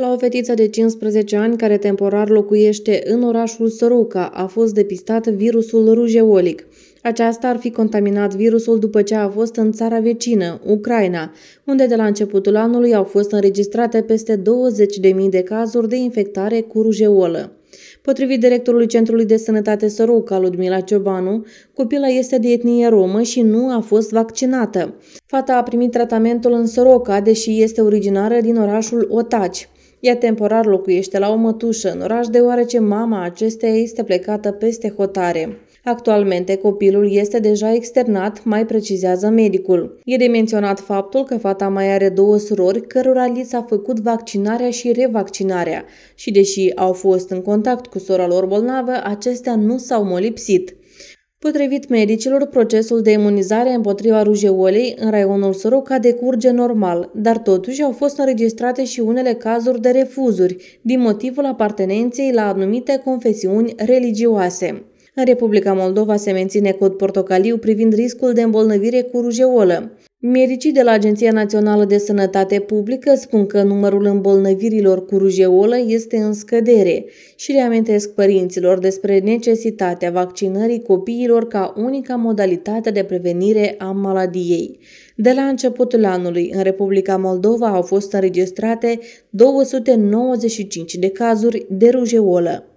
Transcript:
La o fetiță de 15 ani care temporar locuiește în orașul Soroca a fost depistat virusul rujeolic. Aceasta ar fi contaminat virusul după ce a fost în țara vecină, Ucraina, unde de la începutul anului au fost înregistrate peste 20.000 de cazuri de infectare cu rujeolă. Potrivit directorului Centrului de Sănătate Soroca, Ludmila Ciobanu, copila este de etnie romă și nu a fost vaccinată. Fata a primit tratamentul în Soroca, deși este originară din orașul Otaci. Ea temporar locuiește la o mătușă în oraș deoarece mama acesteia este plecată peste hotare. Actualmente, copilul este deja externat, mai precizează medicul. E de menționat faptul că fata mai are două surori cărora li s-a făcut vaccinarea și revaccinarea și deși au fost în contact cu sora lor bolnavă, acestea nu s-au molipsit. Potrivit medicilor, procesul de imunizare împotriva rujeolei în raionul Soroca decurge normal, dar totuși au fost înregistrate și unele cazuri de refuzuri din motivul apartenenței la anumite confesiuni religioase. În Republica Moldova se menține cod portocaliu privind riscul de îmbolnăvire cu rujeolă. Medicii de la Agenția Națională de Sănătate Publică spun că numărul îmbolnăvirilor cu rujeolă este în scădere și reamintesc părinților despre necesitatea vaccinării copiilor ca unica modalitate de prevenire a maladiei. De la începutul anului, în Republica Moldova au fost înregistrate 295 de cazuri de rujeolă.